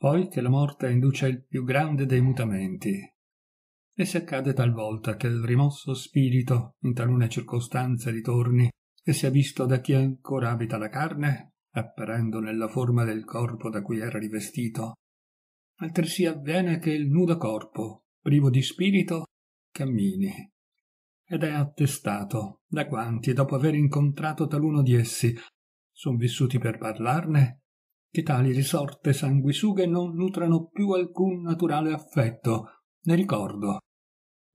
poi che la morte induce il più grande dei mutamenti. E se accade talvolta che il rimosso spirito in talune circostanze ritorni e sia visto da chi ancora abita la carne, apparendo nella forma del corpo da cui era rivestito. Altresì avviene che il nudo corpo, privo di spirito, cammini, ed è attestato da quanti, dopo aver incontrato taluno di essi, sono vissuti per parlarne che tali risorte sanguisughe non nutrano più alcun naturale affetto né ricordo,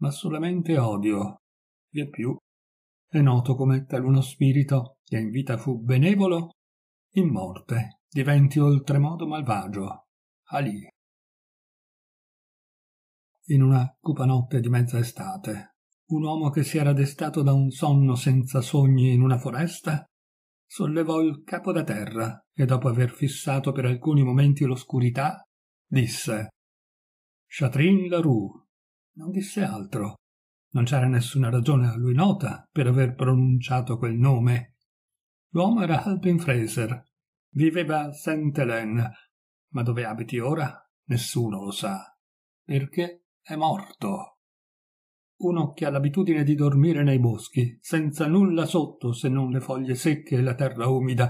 ma solamente odio. Via più è noto come taluno spirito, che in vita fu benevolo, in morte diventi oltremodo malvagio. Ali. In una cupa notte di mezza estate, un uomo che si era destato da un sonno senza sogni in una foresta sollevò il capo da terra e dopo aver fissato per alcuni momenti l'oscurità, disse Chatrin Larue. Non disse altro. Non c'era nessuna ragione a lui nota per aver pronunciato quel nome. L'uomo era Alpin Fraser. Viveva a Saint Helen, ma dove abiti ora nessuno lo sa, perché è morto uno che ha l'abitudine di dormire nei boschi, senza nulla sotto se non le foglie secche e la terra umida,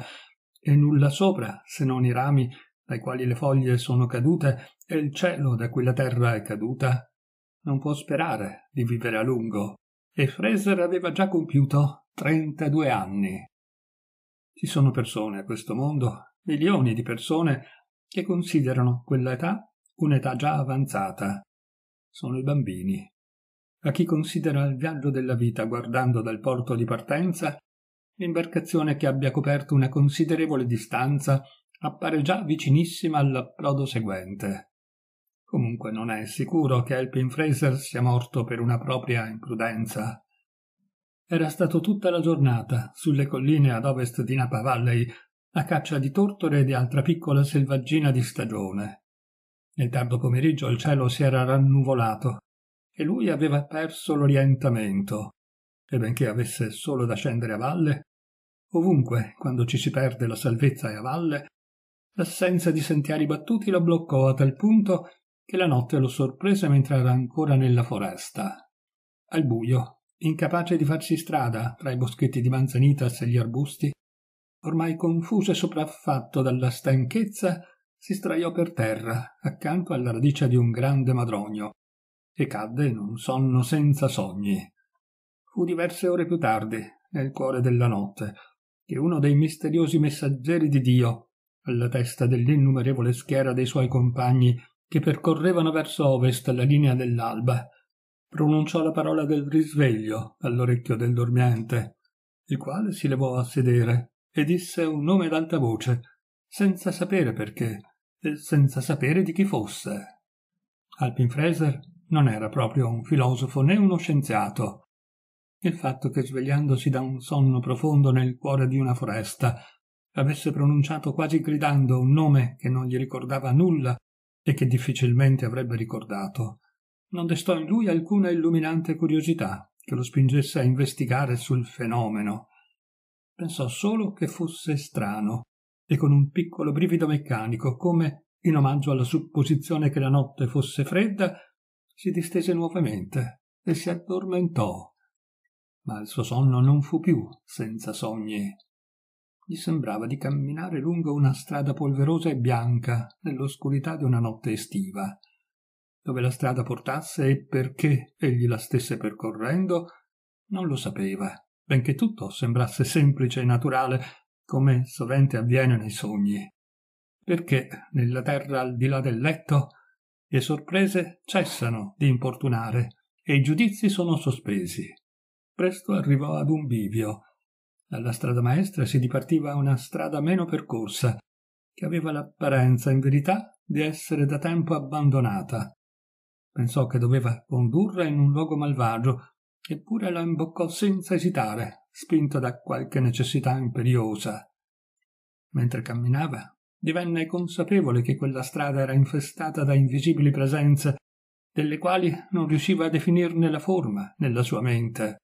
e nulla sopra se non i rami dai quali le foglie sono cadute e il cielo da cui la terra è caduta, non può sperare di vivere a lungo. E Fraser aveva già compiuto 32 anni. Ci sono persone a questo mondo, milioni di persone, che considerano quella età un'età già avanzata. Sono i bambini a chi considera il viaggio della vita guardando dal porto di partenza, l'imbarcazione che abbia coperto una considerevole distanza appare già vicinissima all'approdo seguente. Comunque non è sicuro che Elpin Fraser sia morto per una propria imprudenza. Era stato tutta la giornata, sulle colline ad ovest di Napa Valley, a caccia di tortore e di altra piccola selvaggina di stagione. Nel tardo pomeriggio il cielo si era rannuvolato che lui aveva perso l'orientamento e benché avesse solo da scendere a valle, ovunque, quando ci si perde la salvezza è a valle, l'assenza di sentieri battuti lo bloccò a tal punto che la notte lo sorprese mentre era ancora nella foresta. Al buio, incapace di farsi strada tra i boschetti di manzanitas e gli arbusti, ormai confuso e sopraffatto dalla stanchezza, si straiò per terra accanto alla radice di un grande madronio, e cadde in un sonno senza sogni. Fu diverse ore più tardi, nel cuore della notte, che uno dei misteriosi messaggeri di Dio, alla testa dell'innumerevole schiera dei suoi compagni che percorrevano verso ovest la linea dell'alba, pronunciò la parola del risveglio all'orecchio del dormiente, il quale si levò a sedere e disse un nome ad alta voce, senza sapere perché e senza sapere di chi fosse. Alpin Fraser non era proprio un filosofo né uno scienziato. Il fatto che svegliandosi da un sonno profondo nel cuore di una foresta avesse pronunciato quasi gridando un nome che non gli ricordava nulla e che difficilmente avrebbe ricordato, non destò in lui alcuna illuminante curiosità che lo spingesse a investigare sul fenomeno. Pensò solo che fosse strano e con un piccolo brivido meccanico, come in omaggio alla supposizione che la notte fosse fredda, si distese nuovamente e si addormentò. Ma il suo sonno non fu più senza sogni. Gli sembrava di camminare lungo una strada polverosa e bianca nell'oscurità di una notte estiva. Dove la strada portasse e perché egli la stesse percorrendo, non lo sapeva, benché tutto sembrasse semplice e naturale, come sovente avviene nei sogni. Perché nella terra al di là del letto le sorprese cessano di importunare e i giudizi sono sospesi. Presto arrivò ad un bivio. Dalla strada maestra si dipartiva una strada meno percorsa, che aveva l'apparenza, in verità, di essere da tempo abbandonata. Pensò che doveva condurla in un luogo malvagio, eppure la imboccò senza esitare, spinto da qualche necessità imperiosa. Mentre camminava, divenne consapevole che quella strada era infestata da invisibili presenze, delle quali non riusciva a definirne la forma nella sua mente.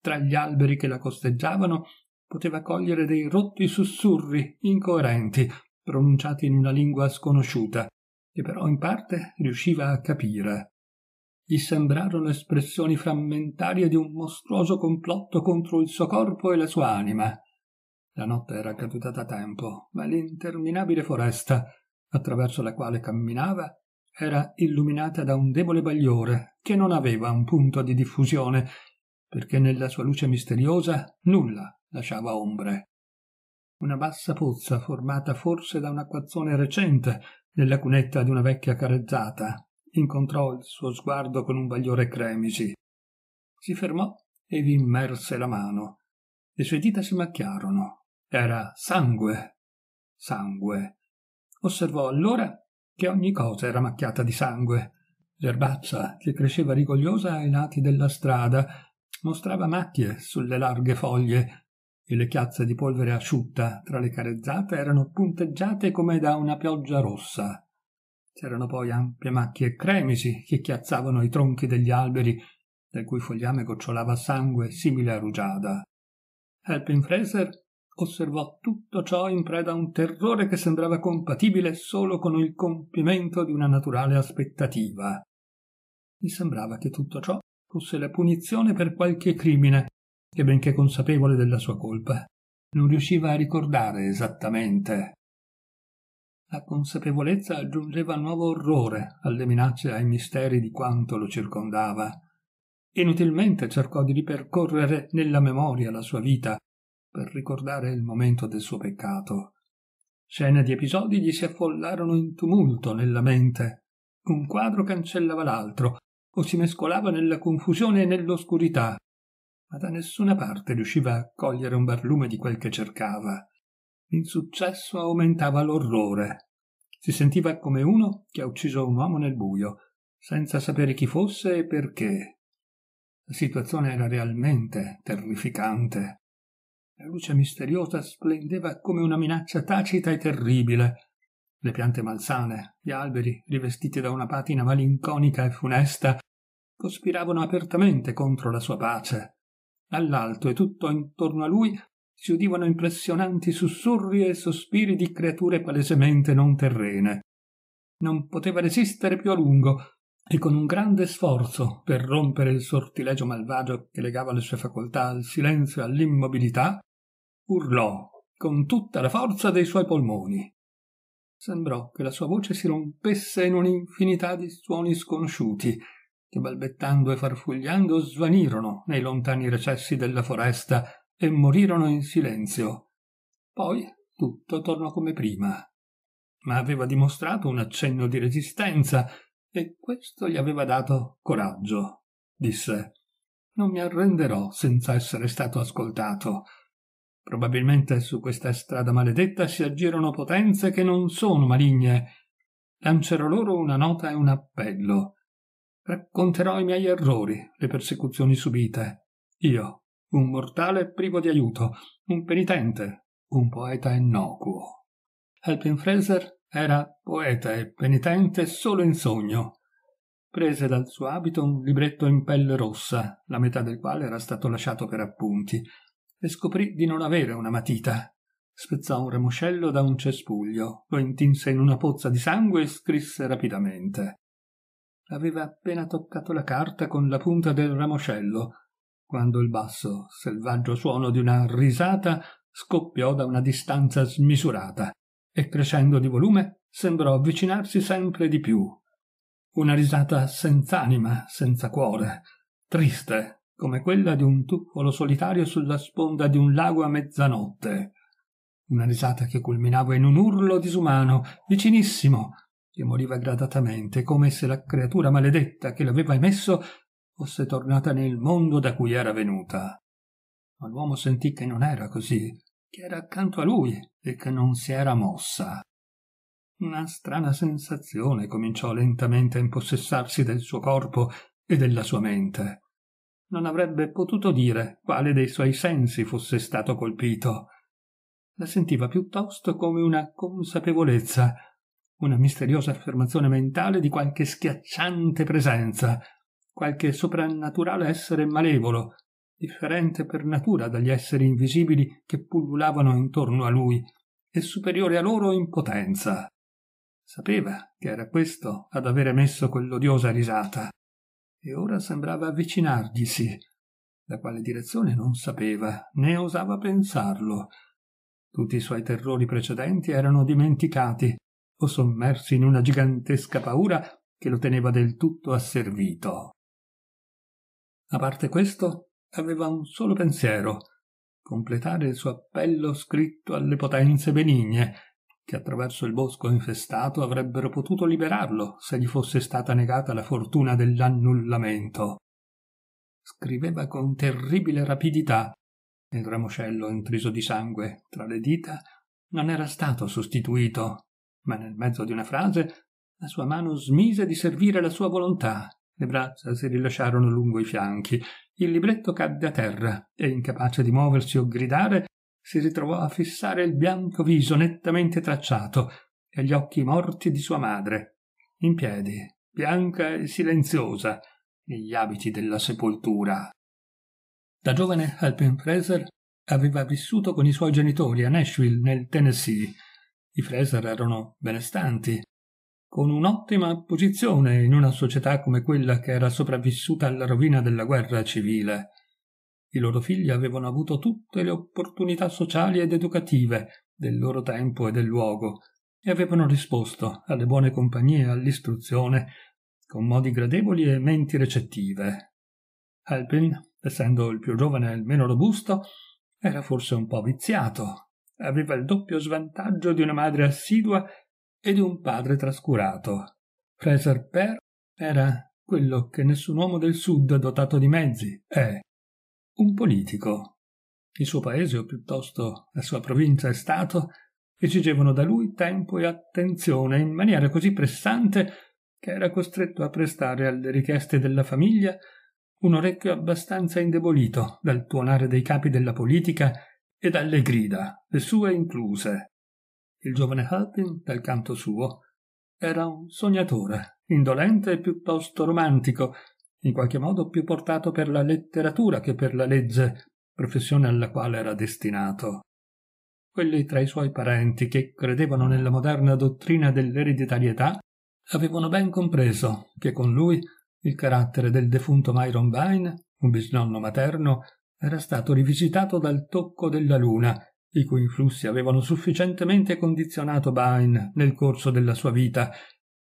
Tra gli alberi che la costeggiavano poteva cogliere dei rotti sussurri incoerenti, pronunciati in una lingua sconosciuta, che però in parte riusciva a capire. Gli sembrarono espressioni frammentarie di un mostruoso complotto contro il suo corpo e la sua anima, la notte era caduta da tempo, ma l'interminabile foresta, attraverso la quale camminava, era illuminata da un debole bagliore che non aveva un punto di diffusione, perché nella sua luce misteriosa nulla lasciava ombre. Una bassa pozza formata forse da un acquazzone recente nella cunetta di una vecchia carezzata incontrò il suo sguardo con un bagliore cremisi. Si fermò e vi immerse la mano. Le sue dita si macchiarono, era sangue, sangue. Osservò allora che ogni cosa era macchiata di sangue. L'erbaccia, che cresceva rigogliosa ai lati della strada, mostrava macchie sulle larghe foglie e le chiazze di polvere asciutta tra le carezzate erano punteggiate come da una pioggia rossa. C'erano poi ampie macchie cremisi che chiazzavano i tronchi degli alberi, dal cui fogliame gocciolava sangue simile a rugiada. Helpin Fraser osservò tutto ciò in preda a un terrore che sembrava compatibile solo con il compimento di una naturale aspettativa. Gli sembrava che tutto ciò fosse la punizione per qualche crimine, che benché consapevole della sua colpa, non riusciva a ricordare esattamente. La consapevolezza aggiungeva nuovo orrore alle minacce e ai misteri di quanto lo circondava. Inutilmente cercò di ripercorrere nella memoria la sua vita, per ricordare il momento del suo peccato. Scene di episodi gli si affollarono in tumulto nella mente. Un quadro cancellava l'altro, o si mescolava nella confusione e nell'oscurità, ma da nessuna parte riusciva a cogliere un barlume di quel che cercava. L'insuccesso aumentava l'orrore. Si sentiva come uno che ha ucciso un uomo nel buio, senza sapere chi fosse e perché. La situazione era realmente terrificante. La luce misteriosa splendeva come una minaccia tacita e terribile. Le piante malsane, gli alberi, rivestiti da una patina malinconica e funesta, cospiravano apertamente contro la sua pace. All'alto e tutto intorno a lui si udivano impressionanti sussurri e sospiri di creature palesemente non terrene. Non poteva resistere più a lungo, e con un grande sforzo per rompere il sortilegio malvagio che legava le sue facoltà al silenzio e all'immobilità, urlò con tutta la forza dei suoi polmoni. Sembrò che la sua voce si rompesse in un'infinità di suoni sconosciuti, che balbettando e farfugliando svanirono nei lontani recessi della foresta e morirono in silenzio. Poi tutto tornò come prima. Ma aveva dimostrato un accenno di resistenza e questo gli aveva dato coraggio. Disse Non mi arrenderò senza essere stato ascoltato. Probabilmente su questa strada maledetta si aggirano potenze che non sono maligne. Lancerò loro una nota e un appello. Racconterò i miei errori, le persecuzioni subite. Io, un mortale privo di aiuto, un penitente, un poeta innocuo. Alpin Fraser era poeta e penitente solo in sogno. Prese dal suo abito un libretto in pelle rossa, la metà del quale era stato lasciato per appunti, e scoprì di non avere una matita. Spezzò un ramoscello da un cespuglio, lo intinse in una pozza di sangue e scrisse rapidamente. Aveva appena toccato la carta con la punta del ramoscello, quando il basso, selvaggio suono di una risata scoppiò da una distanza smisurata e crescendo di volume sembrò avvicinarsi sempre di più. Una risata senz'anima, senza cuore, triste, come quella di un tuffolo solitario sulla sponda di un lago a mezzanotte. Una risata che culminava in un urlo disumano, vicinissimo, che moriva gradatamente, come se la creatura maledetta che l'aveva emesso fosse tornata nel mondo da cui era venuta. Ma l'uomo sentì che non era così, che era accanto a lui e che non si era mossa. Una strana sensazione cominciò lentamente a impossessarsi del suo corpo e della sua mente. Non avrebbe potuto dire quale dei suoi sensi fosse stato colpito. La sentiva piuttosto come una consapevolezza, una misteriosa affermazione mentale di qualche schiacciante presenza, qualche soprannaturale essere malevolo differente per natura dagli esseri invisibili che pullulavano intorno a lui e superiore a loro in potenza. Sapeva che era questo ad avere messo quell'odiosa risata, e ora sembrava avvicinarglisi, da quale direzione non sapeva, né osava pensarlo. Tutti i suoi terrori precedenti erano dimenticati o sommersi in una gigantesca paura che lo teneva del tutto asservito. A parte questo, aveva un solo pensiero completare il suo appello scritto alle potenze benigne che attraverso il bosco infestato avrebbero potuto liberarlo se gli fosse stata negata la fortuna dell'annullamento. Scriveva con terribile rapidità. Il ramoscello intriso di sangue tra le dita non era stato sostituito, ma nel mezzo di una frase la sua mano smise di servire la sua volontà. Le braccia si rilasciarono lungo i fianchi il libretto cadde a terra e, incapace di muoversi o gridare, si ritrovò a fissare il bianco viso nettamente tracciato e gli occhi morti di sua madre, in piedi, bianca e silenziosa, negli abiti della sepoltura. Da giovane Fraser aveva vissuto con i suoi genitori a Nashville, nel Tennessee. I Fraser erano benestanti con un'ottima posizione in una società come quella che era sopravvissuta alla rovina della guerra civile. I loro figli avevano avuto tutte le opportunità sociali ed educative del loro tempo e del luogo e avevano risposto alle buone compagnie e all'istruzione con modi gradevoli e menti recettive. Alpin, essendo il più giovane e il meno robusto, era forse un po' viziato. Aveva il doppio svantaggio di una madre assidua e di un padre trascurato. Fraser Per era quello che nessun uomo del sud dotato di mezzi è, un politico. Il suo paese, o piuttosto la sua provincia e stato, esigevano da lui tempo e attenzione in maniera così pressante che era costretto a prestare alle richieste della famiglia un orecchio abbastanza indebolito dal tuonare dei capi della politica e dalle grida, le sue incluse. Il giovane Harding, dal canto suo, era un sognatore, indolente e piuttosto romantico, in qualche modo più portato per la letteratura che per la legge, professione alla quale era destinato. Quelli tra i suoi parenti che credevano nella moderna dottrina dell'ereditarietà avevano ben compreso che con lui il carattere del defunto Myron Vine, un bisnonno materno, era stato rivisitato dal tocco della luna i cui influssi avevano sufficientemente condizionato Bain nel corso della sua vita,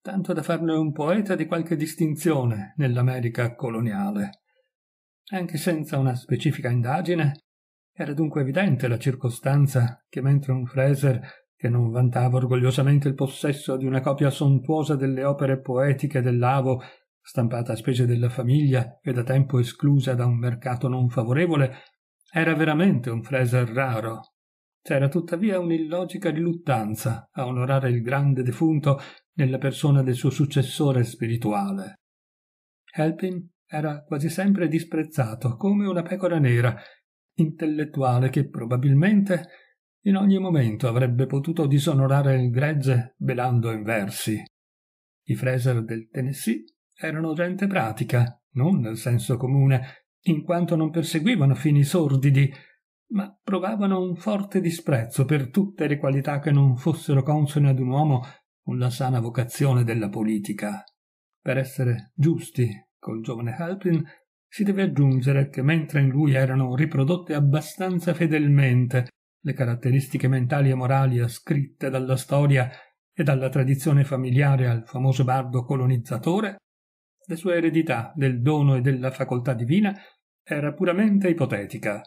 tanto da farne un poeta di qualche distinzione nell'America coloniale. Anche senza una specifica indagine, era dunque evidente la circostanza che mentre un Fraser, che non vantava orgogliosamente il possesso di una copia sontuosa delle opere poetiche dell'Avo, stampata a spese della famiglia e da tempo esclusa da un mercato non favorevole, era veramente un Fraser raro, c'era tuttavia un'illogica riluttanza a onorare il grande defunto nella persona del suo successore spirituale. Helpin era quasi sempre disprezzato come una pecora nera, intellettuale che probabilmente in ogni momento avrebbe potuto disonorare il gregge belando in versi. I Fraser del Tennessee erano gente pratica, non nel senso comune, in quanto non perseguivano fini sordidi, ma provavano un forte disprezzo per tutte le qualità che non fossero consone ad un uomo con la sana vocazione della politica. Per essere giusti col giovane Halpin, si deve aggiungere che mentre in lui erano riprodotte abbastanza fedelmente le caratteristiche mentali e morali ascritte dalla storia e dalla tradizione familiare al famoso bardo colonizzatore, la sua eredità del dono e della facoltà divina era puramente ipotetica.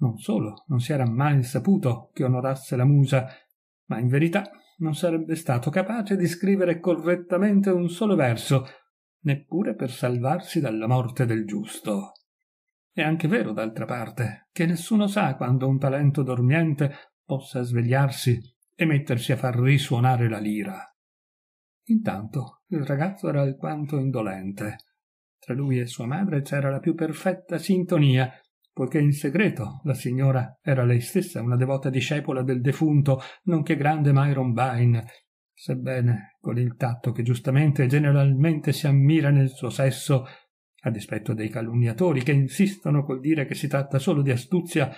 Non solo non si era mai saputo che onorasse la musa, ma in verità non sarebbe stato capace di scrivere correttamente un solo verso, neppure per salvarsi dalla morte del giusto. È anche vero, d'altra parte, che nessuno sa quando un talento dormiente possa svegliarsi e mettersi a far risuonare la lira. Intanto il ragazzo era alquanto indolente. Tra lui e sua madre c'era la più perfetta sintonia poiché in segreto la signora era lei stessa una devota discepola del defunto, nonché grande Myron Byrne, sebbene con il tatto che giustamente e generalmente si ammira nel suo sesso, a dispetto dei calunniatori che insistono col dire che si tratta solo di astuzia,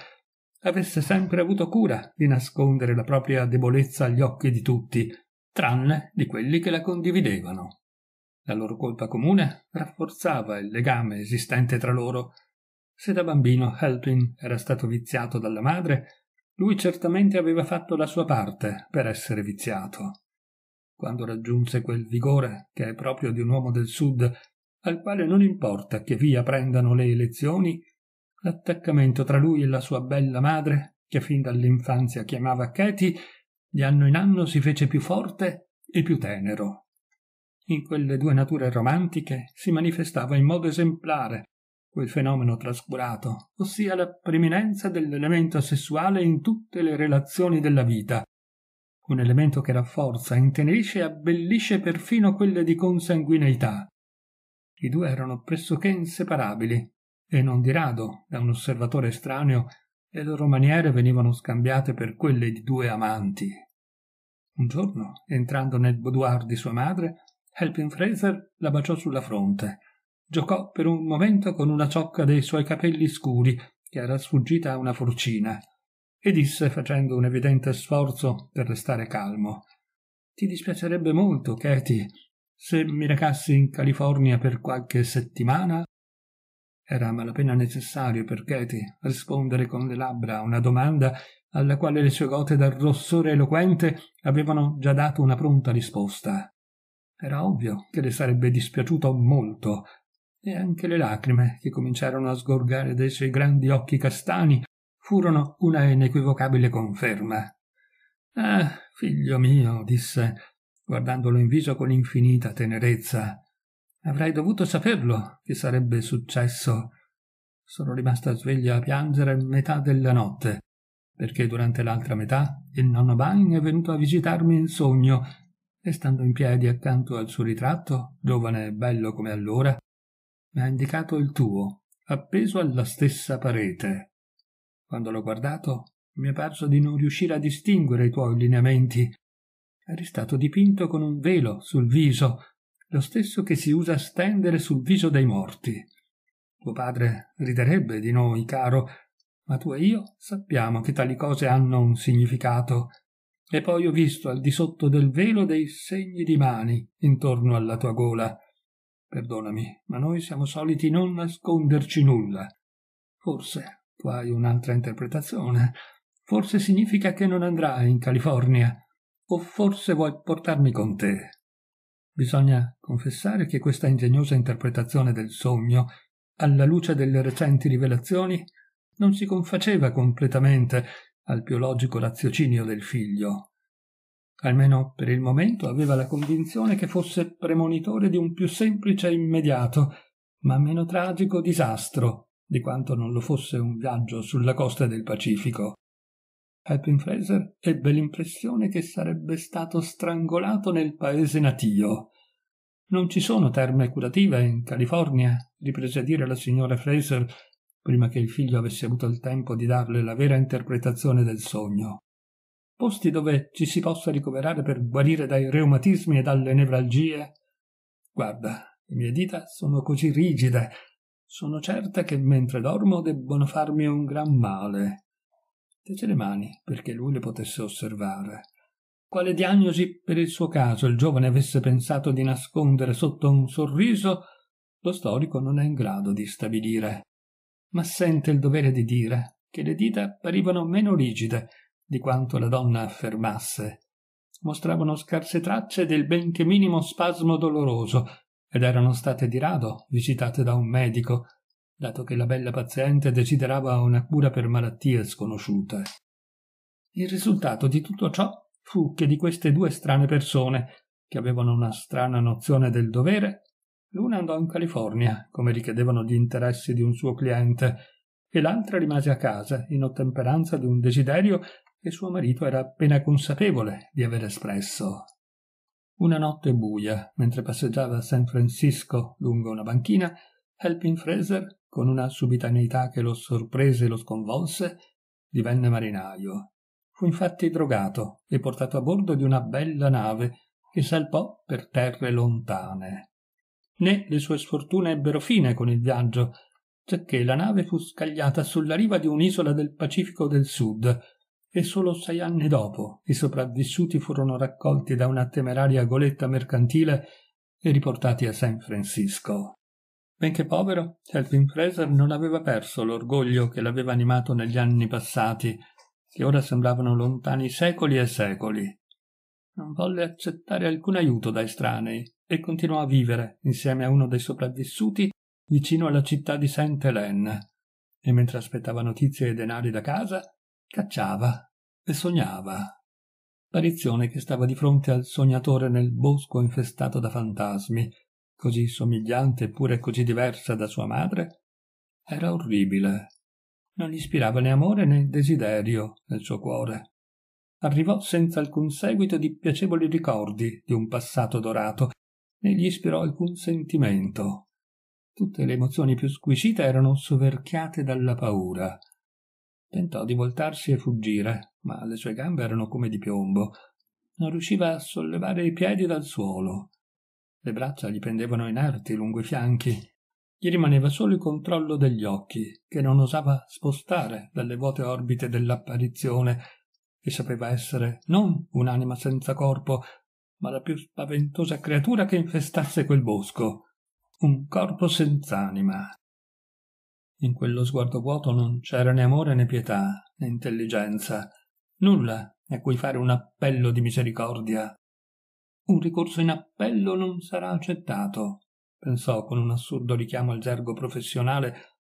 avesse sempre avuto cura di nascondere la propria debolezza agli occhi di tutti, tranne di quelli che la condividevano. La loro colpa comune rafforzava il legame esistente tra loro, se da bambino Helpin era stato viziato dalla madre, lui certamente aveva fatto la sua parte per essere viziato. Quando raggiunse quel vigore che è proprio di un uomo del sud, al quale non importa che via prendano le elezioni, l'attaccamento tra lui e la sua bella madre, che fin dall'infanzia chiamava Katie, di anno in anno si fece più forte e più tenero. In quelle due nature romantiche si manifestava in modo esemplare quel fenomeno trascurato, ossia la preminenza dell'elemento sessuale in tutte le relazioni della vita, un elemento che rafforza, intenerisce e abbellisce perfino quelle di consanguineità. I due erano pressoché inseparabili, e non di rado, da un osservatore estraneo, le loro maniere venivano scambiate per quelle di due amanti. Un giorno, entrando nel boudoir di sua madre, Helpin Fraser la baciò sulla fronte, giocò per un momento con una ciocca dei suoi capelli scuri, che era sfuggita a una forcina, e disse, facendo un evidente sforzo per restare calmo, Ti dispiacerebbe molto, Katie, se mi recassi in California per qualche settimana? Era a malapena necessario per Katie rispondere con le labbra a una domanda alla quale le sue gote dal rossore eloquente avevano già dato una pronta risposta. Era ovvio che le sarebbe dispiaciuto molto e anche le lacrime che cominciarono a sgorgare dai suoi grandi occhi castani furono una inequivocabile conferma. Ah, figlio mio, disse, guardandolo in viso con infinita tenerezza, avrei dovuto saperlo che sarebbe successo. Sono rimasta sveglia a piangere metà della notte, perché durante l'altra metà il nonno Bain è venuto a visitarmi in sogno e stando in piedi accanto al suo ritratto, giovane e bello come allora, mi ha indicato il tuo, appeso alla stessa parete. Quando l'ho guardato, mi è parso di non riuscire a distinguere i tuoi lineamenti. Eri stato dipinto con un velo sul viso, lo stesso che si usa stendere sul viso dei morti. Tuo padre riderebbe di noi, caro, ma tu e io sappiamo che tali cose hanno un significato. E poi ho visto al di sotto del velo dei segni di mani intorno alla tua gola. Perdonami, ma noi siamo soliti non nasconderci nulla. Forse tu hai un'altra interpretazione. Forse significa che non andrai in California. O forse vuoi portarmi con te. Bisogna confessare che questa ingegnosa interpretazione del sogno, alla luce delle recenti rivelazioni, non si confaceva completamente al più logico raziocinio del figlio almeno per il momento aveva la convinzione che fosse premonitore di un più semplice e immediato, ma meno tragico disastro di quanto non lo fosse un viaggio sulla costa del Pacifico. Halpin Fraser ebbe l'impressione che sarebbe stato strangolato nel paese natio. Non ci sono terme curative in California, riprese a dire la signora Fraser prima che il figlio avesse avuto il tempo di darle la vera interpretazione del sogno posti dove ci si possa ricoverare per guarire dai reumatismi e dalle nevralgie. Guarda, le mie dita sono così rigide. Sono certa che mentre dormo debbono farmi un gran male. Tese le mani perché lui le potesse osservare. Quale diagnosi per il suo caso il giovane avesse pensato di nascondere sotto un sorriso, lo storico non è in grado di stabilire. Ma sente il dovere di dire che le dita apparivano meno rigide di quanto la donna affermasse, mostravano scarse tracce del benché minimo spasmo doloroso ed erano state di rado visitate da un medico, dato che la bella paziente desiderava una cura per malattie sconosciute. Il risultato di tutto ciò fu che di queste due strane persone, che avevano una strana nozione del dovere, l'una andò in California, come richiedevano gli interessi di un suo cliente, e l'altra rimase a casa in ottemperanza di un desiderio che suo marito era appena consapevole di aver espresso. Una notte buia, mentre passeggiava a San Francisco lungo una banchina, Helping Fraser, con una subitaneità che lo sorprese e lo sconvolse, divenne marinaio. Fu infatti drogato e portato a bordo di una bella nave che salpò per terre lontane. Né le sue sfortune ebbero fine con il viaggio, giacché la nave fu scagliata sulla riva di un'isola del Pacifico del Sud, e solo sei anni dopo i sopravvissuti furono raccolti da una temeraria goletta mercantile e riportati a San Francisco. Benché povero, Elvin certo Fraser non aveva perso l'orgoglio che l'aveva animato negli anni passati, che ora sembravano lontani secoli e secoli. Non volle accettare alcun aiuto da estranei e continuò a vivere insieme a uno dei sopravvissuti vicino alla città di Saint Helen. E mentre aspettava notizie e denari da casa, Cacciava e sognava. Parizione che stava di fronte al sognatore nel bosco infestato da fantasmi, così somigliante eppure così diversa da sua madre, era orribile. Non gli ispirava né amore né desiderio nel suo cuore. Arrivò senza alcun seguito di piacevoli ricordi di un passato dorato, né gli ispirò alcun sentimento. Tutte le emozioni più squisite erano soverchiate dalla paura Tentò di voltarsi e fuggire, ma le sue gambe erano come di piombo. Non riusciva a sollevare i piedi dal suolo. Le braccia gli pendevano inerti lungo i fianchi. Gli rimaneva solo il controllo degli occhi, che non osava spostare dalle vuote orbite dell'apparizione, che sapeva essere non un'anima senza corpo, ma la più spaventosa creatura che infestasse quel bosco. Un corpo senza anima, in quello sguardo vuoto non c'era né amore né pietà, né intelligenza, nulla a cui fare un appello di misericordia. Un ricorso in appello non sarà accettato, pensò con un assurdo richiamo al gergo professionale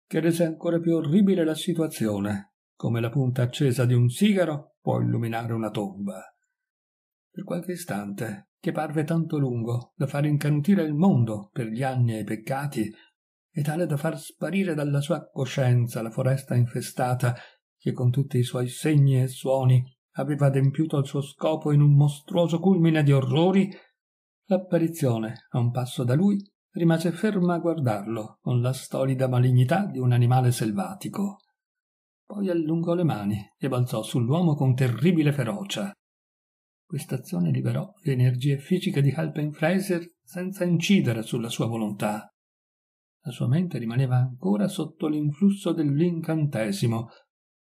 che rese ancora più orribile la situazione, come la punta accesa di un sigaro può illuminare una tomba. Per qualche istante, che parve tanto lungo da far incanutire il mondo per gli anni e i peccati, e tale da far sparire dalla sua coscienza la foresta infestata che con tutti i suoi segni e suoni aveva adempiuto al suo scopo in un mostruoso culmine di orrori, l'apparizione, a un passo da lui, rimase ferma a guardarlo con la stolida malignità di un animale selvatico. Poi allungò le mani e balzò sull'uomo con terribile ferocia. Quest'azione liberò le energie fisiche di Halpen Fraser senza incidere sulla sua volontà. La sua mente rimaneva ancora sotto l'influsso dell'incantesimo,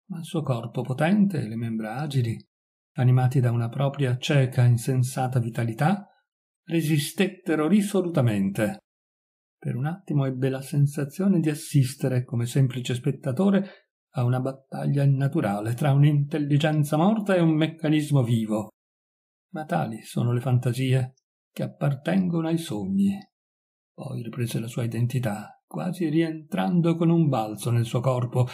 ma il suo corpo potente e le membra agili, animati da una propria cieca insensata vitalità, resistettero risolutamente. Per un attimo ebbe la sensazione di assistere, come semplice spettatore, a una battaglia innaturale tra un'intelligenza morta e un meccanismo vivo. Ma tali sono le fantasie che appartengono ai sogni. Poi riprese la sua identità, quasi rientrando con un balzo nel suo corpo,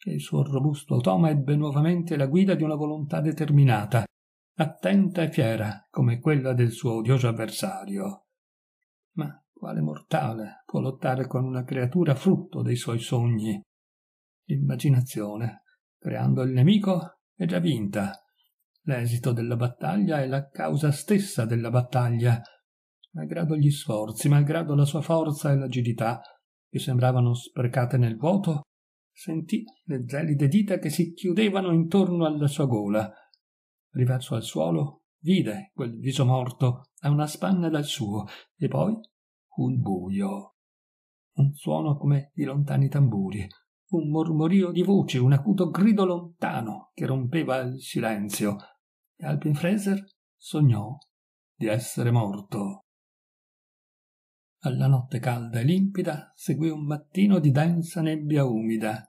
e il suo robusto automa ebbe nuovamente la guida di una volontà determinata, attenta e fiera come quella del suo odioso avversario. Ma quale mortale può lottare con una creatura frutto dei suoi sogni? L'immaginazione, creando il nemico, è già vinta. L'esito della battaglia è la causa stessa della battaglia, malgrado gli sforzi, malgrado la sua forza e l'agilità, che sembravano sprecate nel vuoto, sentì le gelide dita che si chiudevano intorno alla sua gola. Riverso al suolo, vide quel viso morto a una spanna dal suo, e poi un buio. Un suono come di lontani tamburi, un mormorio di voci, un acuto grido lontano che rompeva il silenzio. E Alpin Fraser sognò di essere morto alla notte calda e limpida seguì un mattino di densa nebbia umida.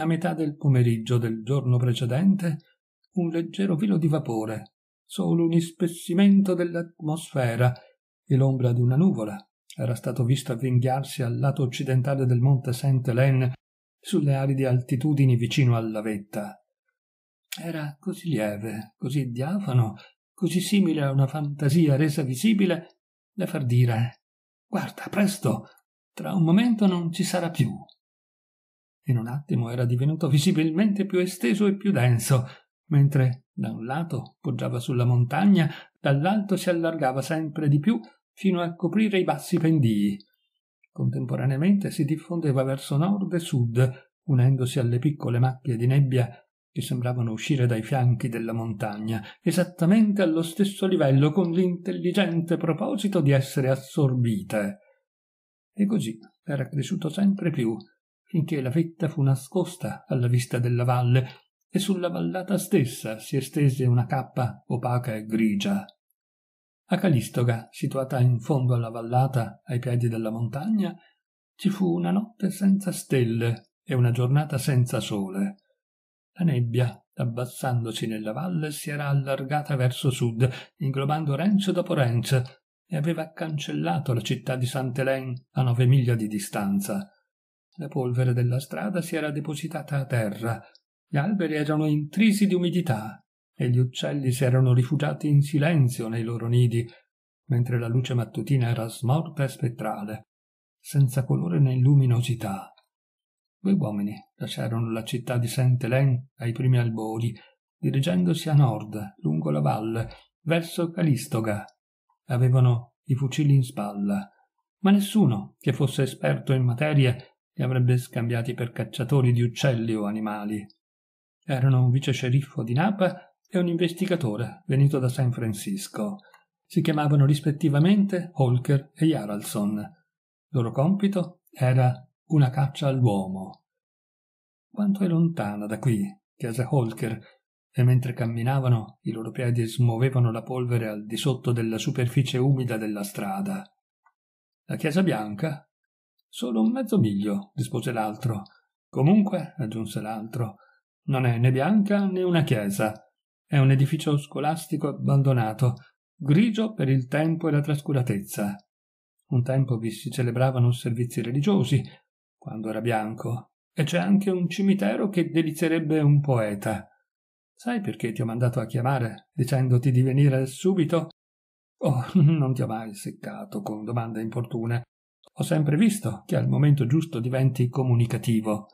A metà del pomeriggio del giorno precedente un leggero filo di vapore, solo un ispessimento dell'atmosfera e l'ombra di una nuvola era stato visto avvinghiarsi al lato occidentale del monte saint Helene sulle aride altitudini vicino alla vetta. Era così lieve, così diafano, così simile a una fantasia resa visibile da far dire Guarda, presto, tra un momento non ci sarà più. In un attimo era divenuto visibilmente più esteso e più denso, mentre da un lato poggiava sulla montagna, dall'altro si allargava sempre di più fino a coprire i bassi pendii. Contemporaneamente si diffondeva verso nord e sud, unendosi alle piccole macchie di nebbia che sembravano uscire dai fianchi della montagna, esattamente allo stesso livello, con l'intelligente proposito di essere assorbite. E così era cresciuto sempre più, finché la vetta fu nascosta alla vista della valle e sulla vallata stessa si estese una cappa opaca e grigia. A Calistoga, situata in fondo alla vallata, ai piedi della montagna, ci fu una notte senza stelle e una giornata senza sole. La nebbia, abbassandosi nella valle, si era allargata verso sud, inglobando ranch dopo ranch, e aveva cancellato la città di Sant'Elen a nove miglia di distanza. La polvere della strada si era depositata a terra, gli alberi erano intrisi di umidità e gli uccelli si erano rifugiati in silenzio nei loro nidi, mentre la luce mattutina era smorta e spettrale, senza colore né luminosità. Due uomini lasciarono la città di Saint-Hélène ai primi albori, dirigendosi a nord, lungo la valle, verso Calistoga. Avevano i fucili in spalla, ma nessuno che fosse esperto in materia li avrebbe scambiati per cacciatori di uccelli o animali. Erano un vice sceriffo di Napa e un investigatore venuto da San Francisco. Si chiamavano rispettivamente Holker e Jaralson. loro compito era una caccia all'uomo. Quanto è lontana da qui, chiese Holker, e mentre camminavano i loro piedi smuovevano la polvere al di sotto della superficie umida della strada. La Chiesa Bianca? Solo un mezzo miglio, rispose l'altro. Comunque, aggiunse l'altro, non è né bianca né una chiesa. È un edificio scolastico abbandonato, grigio per il tempo e la trascuratezza. Un tempo vi si celebravano servizi religiosi, quando era bianco, e c'è anche un cimitero che delizierebbe un poeta. Sai perché ti ho mandato a chiamare, dicendoti di venire subito? Oh, non ti ho mai seccato con domande importune. Ho sempre visto che al momento giusto diventi comunicativo.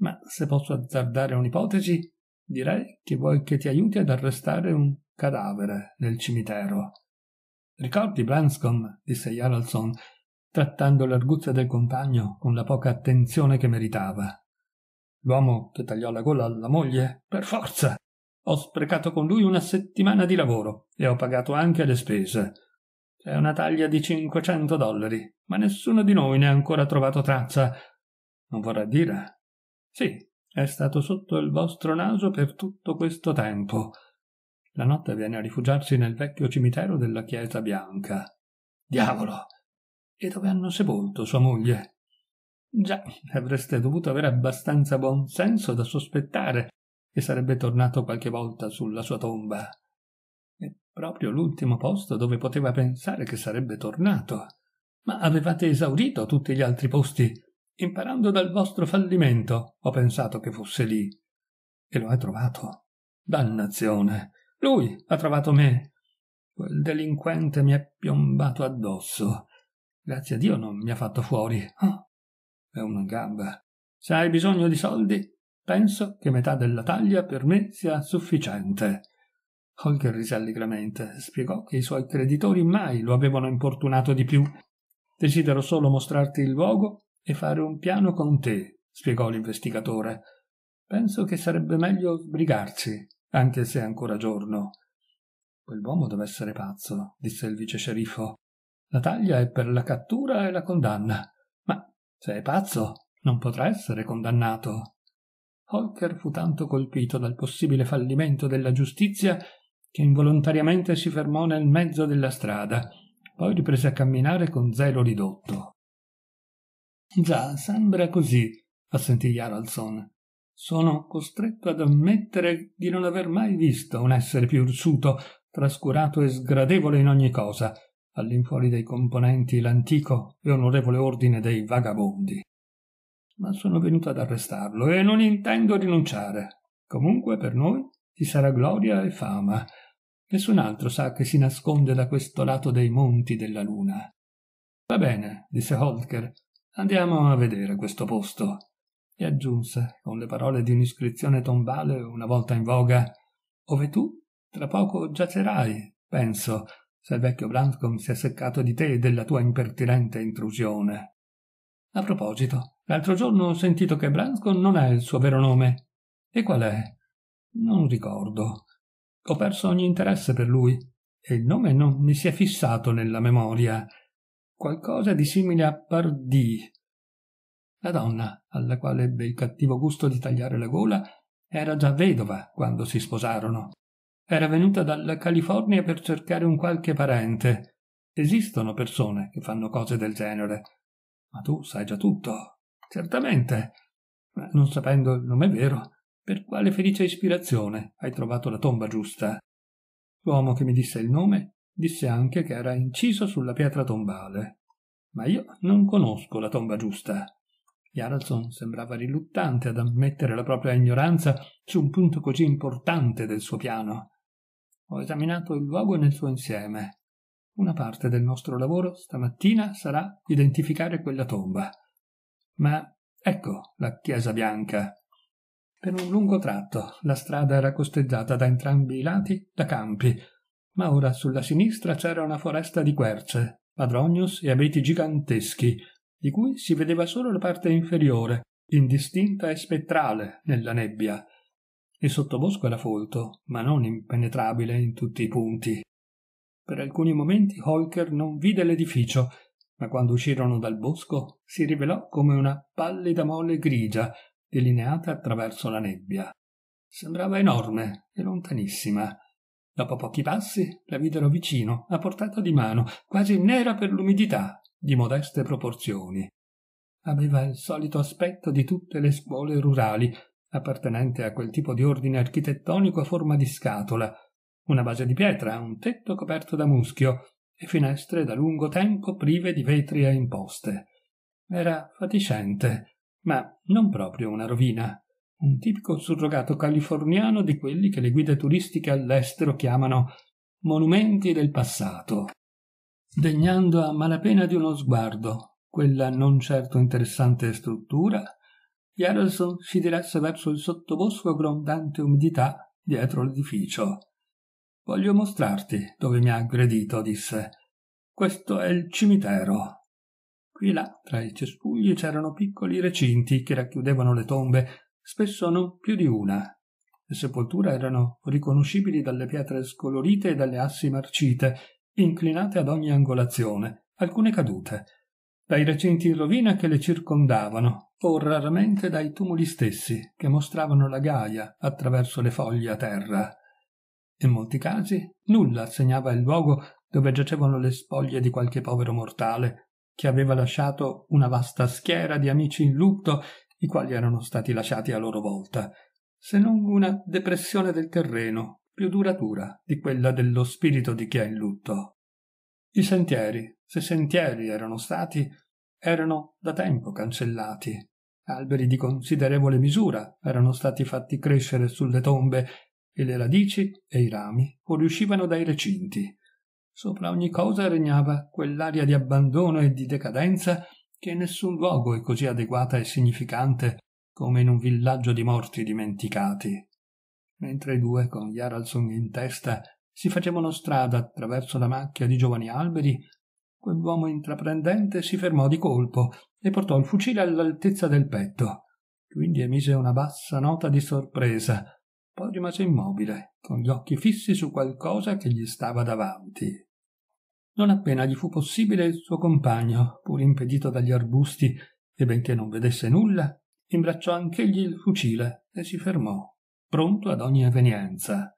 Ma se posso azzardare un'ipotesi, direi che vuoi che ti aiuti ad arrestare un cadavere nel cimitero. Ricordi Branscombe? disse Jaralson, trattando l'arguzia del compagno con la poca attenzione che meritava. L'uomo che tagliò la gola alla moglie, per forza! Ho sprecato con lui una settimana di lavoro e ho pagato anche le spese. È una taglia di 500 dollari, ma nessuno di noi ne ha ancora trovato traccia. Non vorrà dire? Sì, è stato sotto il vostro naso per tutto questo tempo. La notte viene a rifugiarsi nel vecchio cimitero della Chiesa Bianca. Diavolo! e dove hanno sepolto sua moglie. Già, avreste dovuto avere abbastanza buon senso da sospettare che sarebbe tornato qualche volta sulla sua tomba. È proprio l'ultimo posto dove poteva pensare che sarebbe tornato. Ma avevate esaurito tutti gli altri posti. Imparando dal vostro fallimento, ho pensato che fosse lì. E lo ha trovato. Dannazione. Lui ha trovato me. Quel delinquente mi è piombato addosso Grazie a Dio non mi ha fatto fuori. Oh, è una gamba. Se hai bisogno di soldi, penso che metà della taglia per me sia sufficiente. Holger rise allegramente. Spiegò che i suoi creditori mai lo avevano importunato di più. Desidero solo mostrarti il luogo e fare un piano con te, spiegò l'investigatore. Penso che sarebbe meglio sbrigarsi, anche se è ancora giorno. Quell'uomo deve essere pazzo, disse il vice sceriffo. La taglia è per la cattura e la condanna. Ma se è pazzo, non potrà essere condannato. Holker fu tanto colpito dal possibile fallimento della giustizia che involontariamente si fermò nel mezzo della strada, poi riprese a camminare con zelo ridotto. Già, sembra così, assentì Jaralson. Sono costretto ad ammettere di non aver mai visto un essere più ursuto, trascurato e sgradevole in ogni cosa, all'infuori dei componenti l'antico e onorevole ordine dei vagabondi. Ma sono venuto ad arrestarlo e non intendo rinunciare. Comunque per noi ci sarà gloria e fama. Nessun altro sa che si nasconde da questo lato dei monti della luna. Va bene, disse Holker, andiamo a vedere questo posto. E aggiunse, con le parole di un'iscrizione tombale una volta in voga, Ove tu tra poco giacerai, penso, se il vecchio Branscom si è seccato di te e della tua impertinente intrusione. A proposito, l'altro giorno ho sentito che Branscom non è il suo vero nome. E qual è? Non ricordo. Ho perso ogni interesse per lui e il nome non mi si è fissato nella memoria. Qualcosa di simile a Pardì. La donna, alla quale ebbe il cattivo gusto di tagliare la gola, era già vedova quando si sposarono era venuta dalla California per cercare un qualche parente. Esistono persone che fanno cose del genere. Ma tu sai già tutto. Certamente. Ma non sapendo il nome vero, per quale felice ispirazione hai trovato la tomba giusta? L'uomo che mi disse il nome disse anche che era inciso sulla pietra tombale. Ma io non conosco la tomba giusta. Jarlson sembrava riluttante ad ammettere la propria ignoranza su un punto così importante del suo piano. Ho esaminato il luogo nel suo insieme. Una parte del nostro lavoro stamattina sarà identificare quella tomba. Ma ecco la chiesa bianca. Per un lungo tratto la strada era costeggiata da entrambi i lati da campi, ma ora sulla sinistra c'era una foresta di querce, padronius e abeti giganteschi, di cui si vedeva solo la parte inferiore, indistinta e spettrale nella nebbia. Il sottobosco era folto, ma non impenetrabile in tutti i punti. Per alcuni momenti Holker non vide l'edificio, ma quando uscirono dal bosco si rivelò come una pallida mole grigia delineata attraverso la nebbia. Sembrava enorme e lontanissima. Dopo pochi passi la videro vicino, a portata di mano, quasi nera per l'umidità, di modeste proporzioni. Aveva il solito aspetto di tutte le scuole rurali, appartenente a quel tipo di ordine architettonico a forma di scatola, una base di pietra, un tetto coperto da muschio e finestre da lungo tempo prive di vetri e imposte. Era fatiscente, ma non proprio una rovina, un tipico surrogato californiano di quelli che le guide turistiche all'estero chiamano monumenti del passato, degnando a malapena di uno sguardo quella non certo interessante struttura gli si diresse verso il sottobosco a grondante umidità dietro l'edificio. Voglio mostrarti dove mi ha aggredito, disse. Questo è il cimitero. Qui là, tra i cespugli, c'erano piccoli recinti che racchiudevano le tombe, spesso non più di una. Le sepolture erano riconoscibili dalle pietre scolorite e dalle assi marcite, inclinate ad ogni angolazione, alcune cadute, dai recinti in rovina che le circondavano, o raramente dai tumuli stessi che mostravano la gaia attraverso le foglie a terra. In molti casi nulla segnava il luogo dove giacevano le spoglie di qualche povero mortale che aveva lasciato una vasta schiera di amici in lutto, i quali erano stati lasciati a loro volta, se non una depressione del terreno più duratura di quella dello spirito di chi è in lutto. I sentieri, se sentieri erano stati, erano da tempo cancellati Alberi di considerevole misura erano stati fatti crescere sulle tombe e le radici e i rami fuoriuscivano dai recinti. Sopra ogni cosa regnava quell'aria di abbandono e di decadenza che in nessun luogo è così adeguata e significante come in un villaggio di morti dimenticati. Mentre i due, con Jaralson in testa, si facevano strada attraverso la macchia di giovani alberi, quell'uomo intraprendente si fermò di colpo e portò il fucile all'altezza del petto. Quindi emise una bassa nota di sorpresa, poi rimase immobile, con gli occhi fissi su qualcosa che gli stava davanti. Non appena gli fu possibile il suo compagno, pur impedito dagli arbusti e benché non vedesse nulla, imbracciò anch'egli il fucile e si fermò, pronto ad ogni evenienza.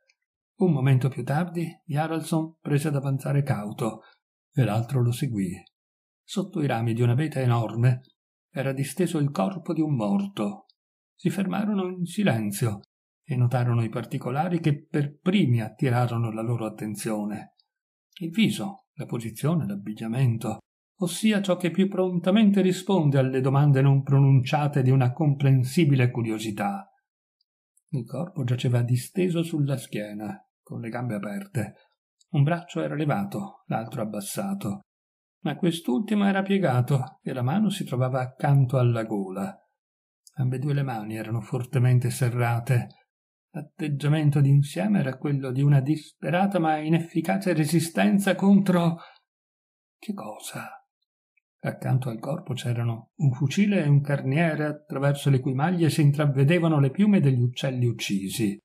Un momento più tardi, Jaralson prese ad avanzare cauto e l'altro lo seguì. Sotto i rami di un abete enorme era disteso il corpo di un morto. Si fermarono in silenzio e notarono i particolari che per primi attirarono la loro attenzione. Il viso, la posizione, l'abbigliamento, ossia ciò che più prontamente risponde alle domande non pronunciate di una comprensibile curiosità. Il corpo giaceva disteso sulla schiena, con le gambe aperte. Un braccio era levato, l'altro abbassato ma quest'ultimo era piegato e la mano si trovava accanto alla gola. Ambedue le mani erano fortemente serrate. L'atteggiamento d'insieme era quello di una disperata ma inefficace resistenza contro... Che cosa? Accanto al corpo c'erano un fucile e un carniere attraverso le cui maglie si intravedevano le piume degli uccelli uccisi.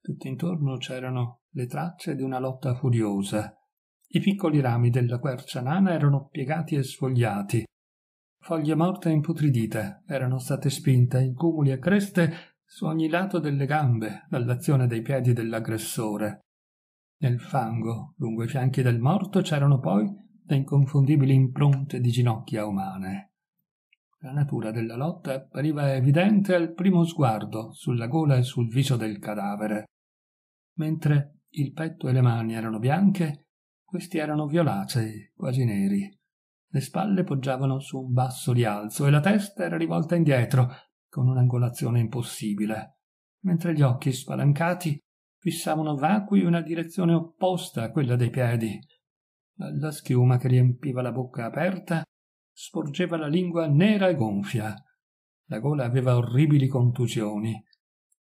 Tutt'intorno c'erano le tracce di una lotta furiosa. I piccoli rami della quercia nana erano piegati e sfogliati. Foglie morte e imputridite erano state spinte in cumuli e creste su ogni lato delle gambe dall'azione dei piedi dell'aggressore. Nel fango, lungo i fianchi del morto, c'erano poi le inconfondibili impronte di ginocchia umane. La natura della lotta appariva evidente al primo sguardo sulla gola e sul viso del cadavere. Mentre il petto e le mani erano bianche, questi erano violacei, quasi neri. Le spalle poggiavano su un basso rialzo e la testa era rivolta indietro, con un'angolazione impossibile, mentre gli occhi spalancati fissavano vacui una direzione opposta a quella dei piedi. Dalla schiuma che riempiva la bocca aperta sporgeva la lingua nera e gonfia. La gola aveva orribili contusioni,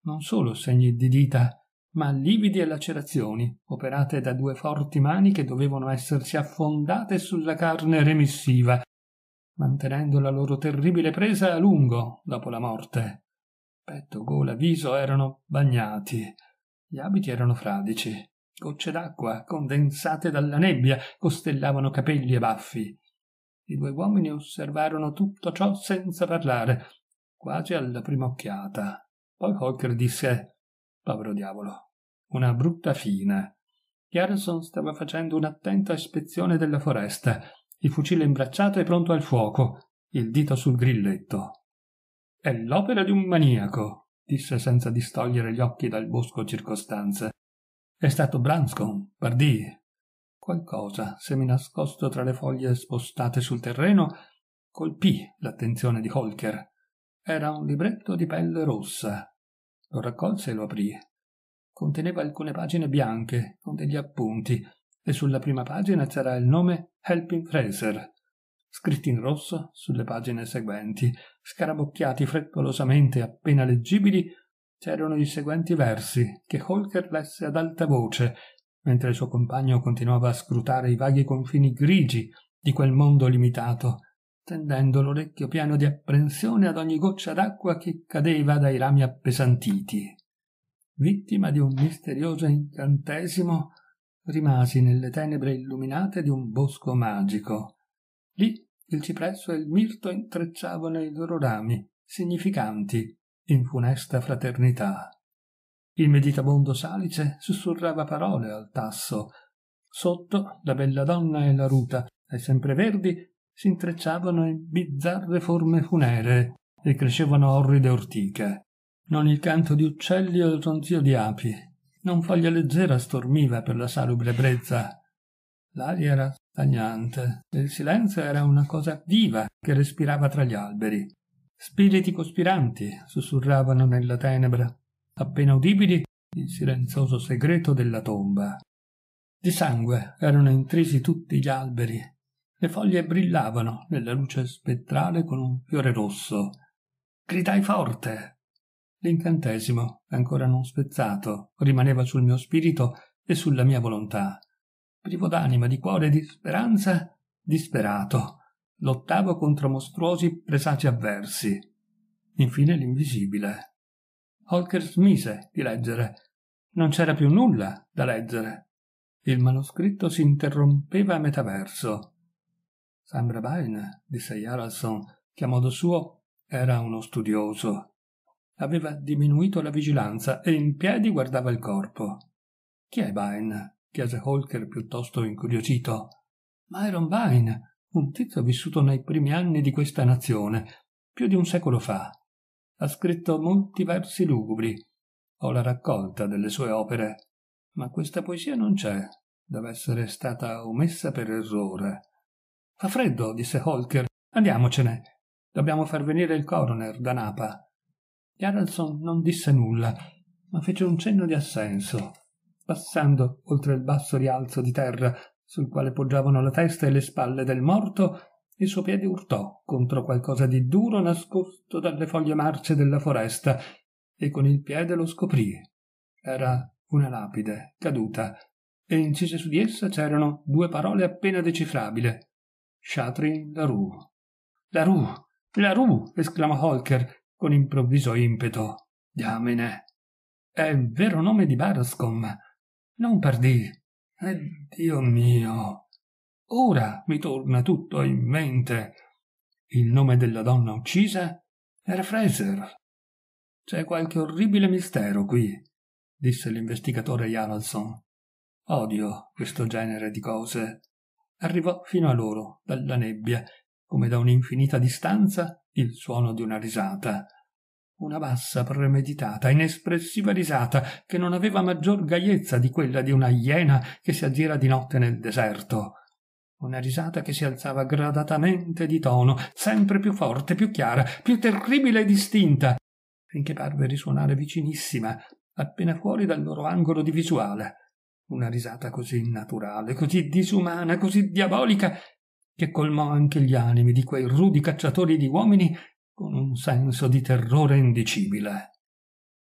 non solo segni di dita, ma lividi e lacerazioni, operate da due forti mani che dovevano essersi affondate sulla carne remissiva, mantenendo la loro terribile presa a lungo dopo la morte. Petto, gola, viso erano bagnati, gli abiti erano fradici, gocce d'acqua condensate dalla nebbia costellavano capelli e baffi. I due uomini osservarono tutto ciò senza parlare, quasi alla prima occhiata. Poi Holker disse: Povero diavolo, una brutta fine. Garrison stava facendo un'attenta ispezione della foresta, il fucile imbracciato e pronto al fuoco, il dito sul grilletto. È l'opera di un maniaco, disse senza distogliere gli occhi dal bosco circostanze. È stato Branscombe, Pardì. Qualcosa, semi nascosto tra le foglie spostate sul terreno, colpì l'attenzione di Holker. Era un libretto di pelle rossa. Lo raccolse e lo aprì. Conteneva alcune pagine bianche con degli appunti e sulla prima pagina c'era il nome Helping Fraser, scritti in rosso sulle pagine seguenti, scarabocchiati frettolosamente appena leggibili, c'erano i seguenti versi che Holker lesse ad alta voce, mentre il suo compagno continuava a scrutare i vaghi confini grigi di quel mondo limitato, tendendo l'orecchio piano di apprensione ad ogni goccia d'acqua che cadeva dai rami appesantiti vittima di un misterioso incantesimo, rimasi nelle tenebre illuminate di un bosco magico. Lì il cipresso e il mirto intrecciavano i loro rami, significanti, in funesta fraternità. Il meditabondo salice sussurrava parole al tasso. Sotto, la bella donna e la ruta, ai sempreverdi, si intrecciavano in bizzarre forme funeree e crescevano orride ortiche non il canto di uccelli o il ronzio di api, non foglia leggera stormiva per la salubre brezza. L'aria era stagnante e il silenzio era una cosa viva che respirava tra gli alberi. Spiriti cospiranti sussurravano nella tenebra, appena udibili il silenzioso segreto della tomba. Di sangue erano intrisi tutti gli alberi, le foglie brillavano nella luce spettrale con un fiore rosso. Gridai forte, L'incantesimo, ancora non spezzato, rimaneva sul mio spirito e sulla mia volontà. Privo d'anima, di cuore e di speranza, disperato, lottavo contro mostruosi presagi avversi. Infine l'invisibile. Holker smise di leggere. Non c'era più nulla da leggere. Il manoscritto si interrompeva a metà verso. Sam Rabain, disse Jaralson, che a modo suo era uno studioso Aveva diminuito la vigilanza e in piedi guardava il corpo. Chi è Vine? chiese Holker piuttosto incuriosito. Myron Vine, un tizio vissuto nei primi anni di questa nazione, più di un secolo fa. Ha scritto molti versi lugubri. Ho la raccolta delle sue opere, ma questa poesia non c'è. Deve essere stata omessa per errore. Fa freddo, disse Holker. Andiamocene. Dobbiamo far venire il coroner da Napa e non disse nulla, ma fece un cenno di assenso, passando oltre il basso rialzo di terra sul quale poggiavano la testa e le spalle del morto, il suo piede urtò contro qualcosa di duro nascosto dalle foglie marce della foresta e con il piede lo scoprì. Era una lapide caduta e incise su di essa c'erano due parole appena decifrabile. Chatrin Larue. Larue! Larue! esclamò Holker con improvviso impeto. Diamine. È il vero nome di Barascom. Non perdì. E Dio mio. Ora mi torna tutto in mente. Il nome della donna uccisa era Fraser. C'è qualche orribile mistero qui, disse l'investigatore Jaralson. Odio questo genere di cose. Arrivò fino a loro, dalla nebbia, come da un'infinita distanza, il suono di una risata, una bassa, premeditata, inespressiva risata che non aveva maggior gaiezza di quella di una iena che si aggira di notte nel deserto. Una risata che si alzava gradatamente di tono, sempre più forte, più chiara, più terribile e distinta, finché parve risuonare vicinissima, appena fuori dal loro angolo di visuale. Una risata così naturale, così disumana, così diabolica, che colmò anche gli animi di quei rudi cacciatori di uomini con un senso di terrore indicibile.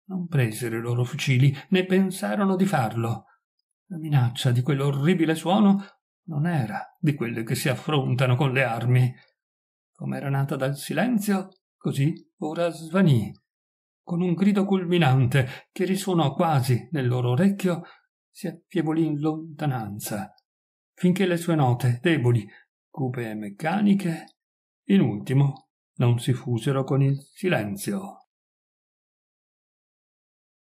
Non presero i loro fucili, né pensarono di farlo. La minaccia di quell'orribile suono non era di quelle che si affrontano con le armi. Come era nata dal silenzio, così ora svanì. Con un grido culminante che risuonò quasi nel loro orecchio, si affievolì in lontananza, finché le sue note, deboli, cupe e meccaniche, in ultimo non si fusero con il silenzio.